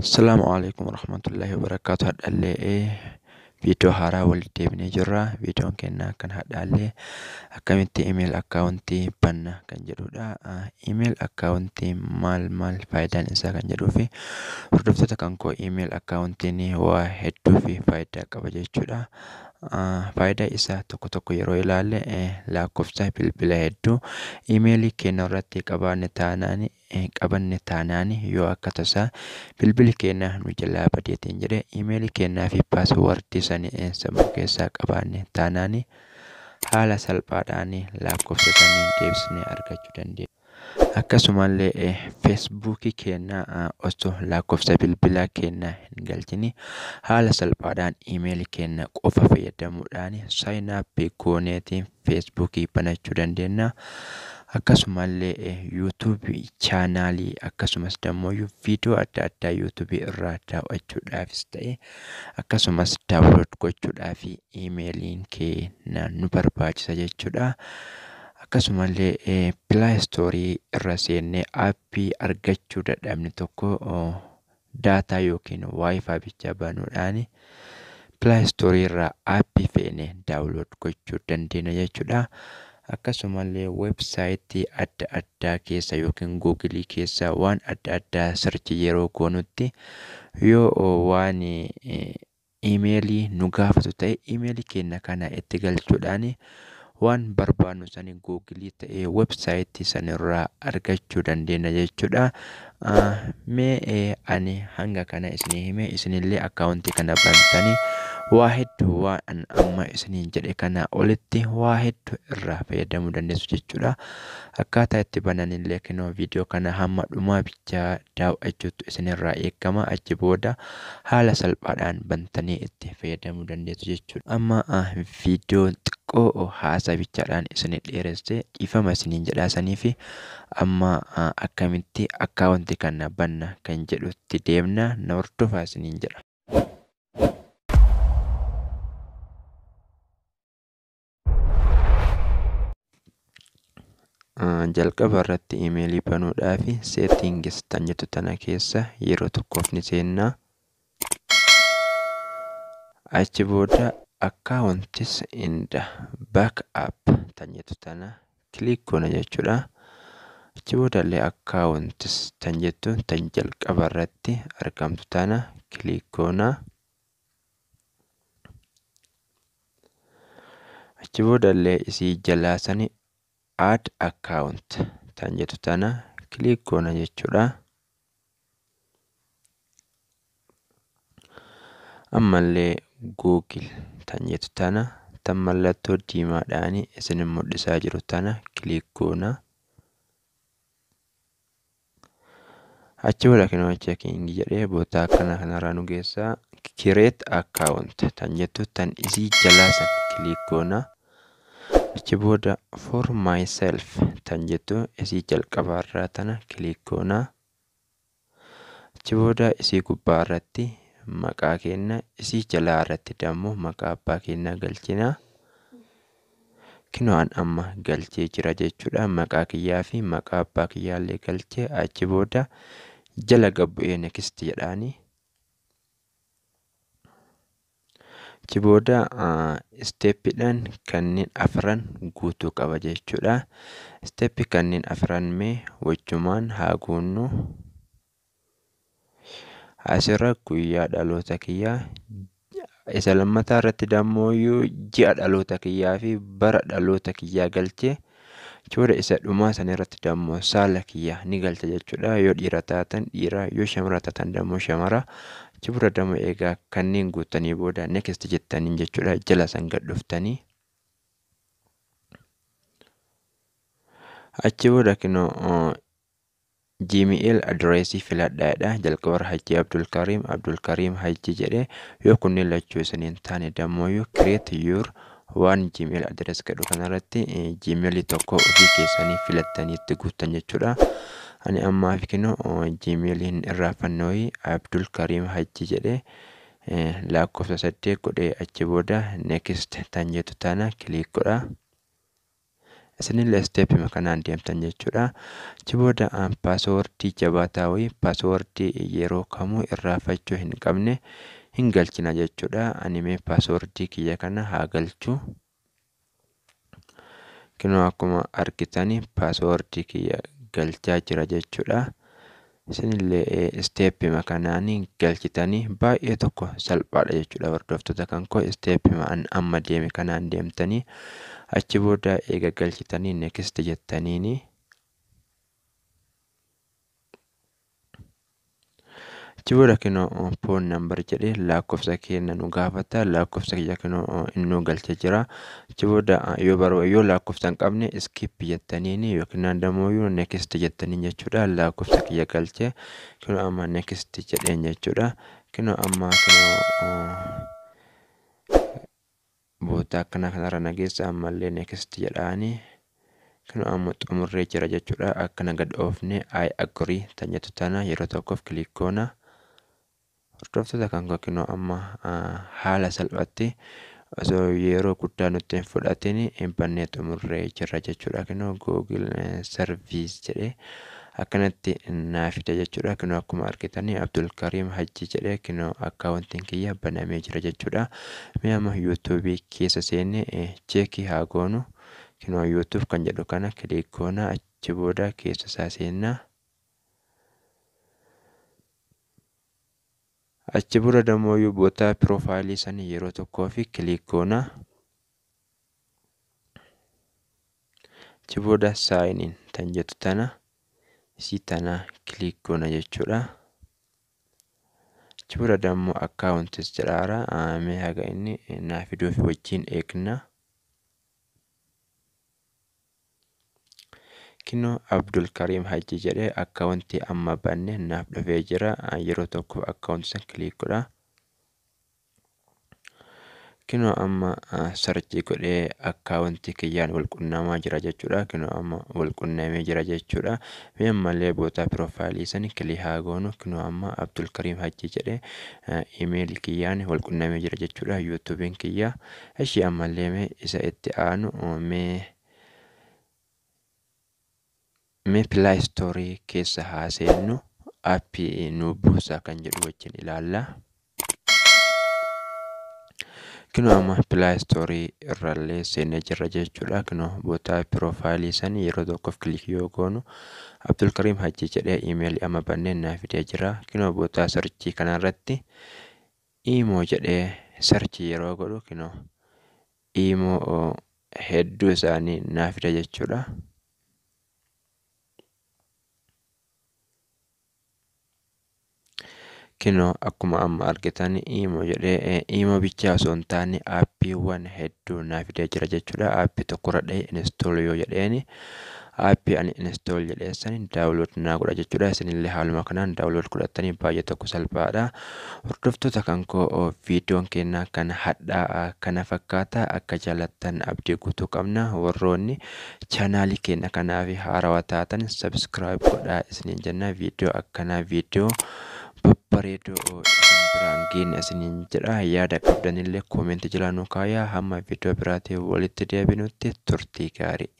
Assalamualaikum warahmatullahi wabarakatuh Hadhaallee eh, vidiyoo haaraa walitti deebinee jirra. Vidiyoon kennaa kan hadhaallee akkamitti ah. iimeeyil akkaawuntii banna kan jedhudha. Iimeeyil akkaawuntii maal maal faayidaan isaa kan jedhuu fi hordoftoota kan koo iimeeyil akkaawuntiin waa hedduu fi faayidaa qaba jechuudha. Ah, faayidaa isaa tokko tokko yeroo ilaalle eh, lakkoofsa bilbila hedduu iimeelii keenya irratti qabanne taanaan qabanne yoo akka tasaa bilbili keenya eh, nu jalaa badeetiin jedhe iimeelii keenyaa fi paaswordii sanii eh, sammuu keessaa qabaanne taanaan haala salphaadhaan lakkoofsa sanii deebisnee argachuu dandeenya. Akkasuma illee eh, feesbuukii keennaa eh, osoo lakkoofsa bilbilaa keenyaa hin galchini haala salphaadhaan iimeelii keenya qofa fayyadamuudhaan saayin aappii feesbuukii banachuu dandeenya. Akkasuma illee eh, yuutuubii chaanaalii akkasumas dammoo viidiyoo adda addaa yuutuubii irraa daawwachuudhaafis ta'e akkasumas daawulood gochuudhaaf iimeeliin kee nu barbaachisa jechuudha. akkasumallee illee eh, irra seennee appi argachuu dadhabne tokko oh, daataa yookiin waayifaa bichaa baanuudhaan pilaayi istoorii irraa appi feene daawulood gochuu dandeenya jechuudha. akkasumallee websaayitii adda addaa keessa yookiin googilii keessa waan adda addaa sirchi yeroo goonutti yoo oh, waan eh, imeelii nu gaafatu ta'e imeelii keenya kana itti galchuudhaan waan barbaannu sani googilii ta'ee websaayitii irraa argachuu dandeenya jechuudha. Mee ani hanga kana isinii hime isinillee akkaawuntii kana bantanii waa hedduu waan an amma isinii jedhe kana olitti waa hedduu irraa fayyadamuu dandeessu jechuudha. Akkaataa itti bananillee kinoo viidiyoo kana hamma dhumaa bichaa daawwachuutu isinirraa eegama. Achi booda haala salphaadhaan bantanii itti fayyadamuu dandeessu jechuudha. Amma viidiyoon qo'oo oh, haasawichaadhaan isinii dheeressee dhiifama isiniin jedhaasanii fi amma ah, akkamitti akka kan banna kan jedhutti deemna na hordofaa isiniin jedha. Ah, jalqaba irratti imeelii banuudhaa fi seettingis jettu tana keessa yeroo tokkoof ni seennaa achi booda accounts and backup tan jettu tana kilikoona jechuudha. Achi boodallee accounts tan jettu tan jalqaba irratti argamtu tana kilikoona. Achi boodallee isii jalaasani sani add account tan jettu tana kilikoona jechuudha. Ammallee Googil tan jedhu tana tan mallattoo diimaadhaani isin mul'isaa jiru tana kilik goona. Achi walakina checking jedhee bootaa akkana kanarraa nu geessaa kireet account tan jettu tan isii jalaa san kilik goona. Achi booda for myself tan jettu isii jalqabaarraa tana kilik goona. Achi booda isii gubbaa maqaa keenya isii jalaa irratti dammuu maqaa abbaa keenyaa galchina. Kino'aan amma galchee jira jechuudha. Maqaa kiyyaa fi maqaa abbaa kiyyaa illee galchee achi booda jala gabbu'ee neekist jedhaani. Achi booda isteeppiidhaan kanneen afran guutuu qaba jechuudha. Isteeppii kanneen afran mee wajjumaan haa guunnu. asirra guyyaa dhaloota kiyyaa isa lammataa irratti damooyyuu ji'a dhaloota kiyyaa fi bara dhaloota kiyyaa galchee Chooda isa dhumaa sana irratti dammoo saala kiyya ni galcha jechuudha. Yoo dhiira taatan dhiira, yoo shamara taatan dammoo shamara. Achi bira dammoo egaa kanneen guuttanii booda next jettaniin jechuudha. Jala san gad dhuftanii. Achi booda kinoo Gmail adreesii filadhaadha. Jalqabar Hajji Abdul Kariim Abdul Kariim Hajji jedhe yoo kunneen lachuu taane dammooyyu kireet yuur waan Gmail adrees kadhu kanarratti Gmail eh, tokko ofii keessanii filataniitti guutan guuttan jechuudha. Ani ammaa fi kinu Gmail eh, hin irraafannooyi Abdul Kariim Hajji jedhe eh, lakkoofsa saddeet godhee achi booda next tan jettu taana isinillee isteepima kanaan deemtan jechuudha. Achi booda jabaa jabaataawii paaswoordii yeroo kamuu irraafachuu hin qabne hin galchina jechuudha. Ani mee kiyya kana haa galchuu. kinoo akkuma argitan paaswoordii kiyya galchaa jira jechuudha. Isinillee isteeppima eh, kanaan galchitanii baay'ee tokko salphaadha jechuudha hordoftoota kan ko isteeppima amma deeme kanaan deemtanii achi booda galchitanii neekstii jettaniini Jibura kinoo foon uh, nambar jedhee lakkoofsa keena nu gaafata. Lakkoofsa kiyya kinoo uh, innuu galcha jira. Uh, yoo barbaayyo lakkoofsa hin qabne iskip jettaniin yookiin damooyyuu nekist jettaniin jechuudha. Lakkoofsa kiyya galche kinoo amma nekist jedheen jechuudha. Kinoo amma xumurree jira jechuudha. Akkana gad oofnee 'I Agree' tan jettu tana yeroo tokkoof kilikoona. Hordoftoota kan yookiin amma haala salphatti yeroo guddaa nutti hin fudhatiin hin bannee xumurree jirra jechuudha. Kunoo Google eh, Service jedhee akkanatti naa jechuudha. akkuma argitan Abdul Kariim Hajji jedhee kunoo akkaawuntiin kiyya banamee jira jechuudha. Mee amma keessa seenne eh, cheekii haa goonu. kan jedhu kana achi booda keessa isaa Achi booda damooyyuu boota piroofaayilii sanii yeroo tokkoo fi kilikoona achi booda saayiniin tan jettu tana sii tana kilikoona jechuudha. Achi dammoo akkaawuntis jiraara Mee haga inni naa fiduuf eegna. Abdul Kariim Hajji jedhee akkaawuntii amma banne naaf dhufee jira. Yeroo tokko akkaawuntii san kiliikudha. Kino amma sarchii godhee akkaawuntii kiyyaan walqunnamaa jira jechuudha. Kino amma walqunnamee jira jechuudha. Mee ammallee bootaa piroofaayilii sani kilii haa goonu. Kino amma Abdulkariim Hajji jedhee iimeeyil kiyyaan walqunnamee jira jechuudha. Yuutuubiin kiyya ishee ammallee mee isa itti aanu mee Mee pilaayistoorii keessa haa seennu aappii nu kan jedhu wajjin Kino Kunoo amma pilaayistoorii irrallee seenee jira jechuudha. kino boota piroofaayilii san yeroo tokkoof kilikii yoo goonu Kariim Haji jedhee iimeelii amma banneen naa fidee jira. kino boota sarchii kanarratti iimoo jedhee sarchii yeroo godhu kino iimoo hedduu isaanii naa jechuudha. Kino akkuma amma argitan Iimoo jedhee e, Iimoo bichaa osoo hin taane aappiiwwan hedduu naa fidee jira jechuudha. Aappii tokko radhee yoo jedheen aappii ani inistool jedheessan daawulood naa godha jechuudha. Isinillee haaluma kanaan daawulood godhattanii baay'ee tokko salphaadha. Hordoftoota kan koo viidiyoon kennaa kan hadhaa kana fakkaata akka jaalattan abdii guutuu qabna. Warroonni chaanaalii keenya kanaaf haarawaa taatan sabskiraayib godhaa isiniin jenna. Viidiyoo akkanaa viidiyoo babbareedoo isin biraan geenye isiniin jedha. Yaada qabdanillee koomentii jilaa nuu kaayaa. Hamma vidiyoo biraatii walitti deebinutti turtii gaarii.